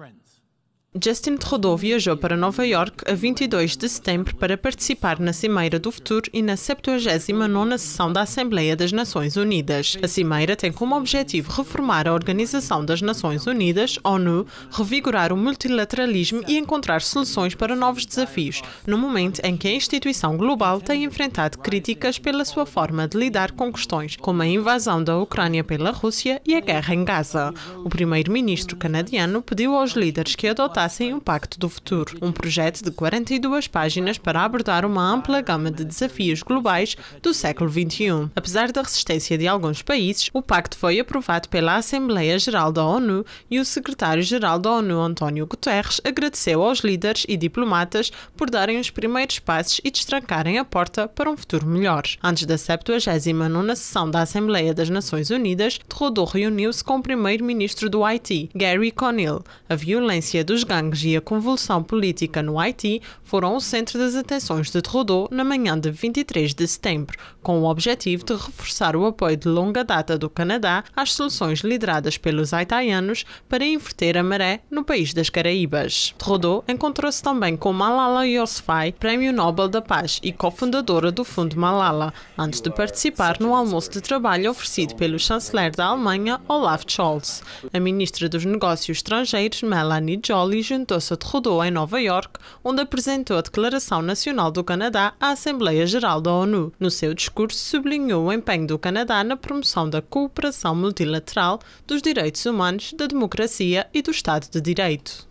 Friends Justin Trudeau viajou para Nova York a 22 de setembro para participar na Cimeira do Futuro e na 79ª sessão da Assembleia das Nações Unidas. A Cimeira tem como objetivo reformar a Organização das Nações Unidas, ONU, revigorar o multilateralismo e encontrar soluções para novos desafios, no momento em que a instituição global tem enfrentado críticas pela sua forma de lidar com questões como a invasão da Ucrânia pela Rússia e a guerra em Gaza. O primeiro-ministro canadiano pediu aos líderes que adotassem o pacto do Futuro, um projeto de 42 páginas para abordar uma ampla gama de desafios globais do século XXI. Apesar da resistência de alguns países, o pacto foi aprovado pela Assembleia Geral da ONU e o secretário-geral da ONU, António Guterres, agradeceu aos líderes e diplomatas por darem os primeiros passos e destrancarem a porta para um futuro melhor. Antes da 79ª sessão da Assembleia das Nações Unidas, Trudeau reuniu-se com o primeiro-ministro do Haiti, Gary Conil. A violência dos gangues e a convulsão política no Haiti foram o centro das atenções de Trudeau na manhã de 23 de setembro, com o objetivo de reforçar o apoio de longa data do Canadá às soluções lideradas pelos haitianos para inverter a maré no país das Caraíbas. Trudeau encontrou-se também com Malala Yousafzai, Prémio Nobel da Paz e cofundadora do Fundo Malala, antes de participar no almoço de trabalho oferecido pelo chanceler da Alemanha, Olaf Scholz. A ministra dos Negócios Estrangeiros, Melanie Joly, juntou-se a Trudeau em Nova York, onde apresentou a Declaração Nacional do Canadá à Assembleia Geral da ONU. No seu discurso, sublinhou o empenho do Canadá na promoção da cooperação multilateral, dos direitos humanos, da democracia e do Estado de Direito.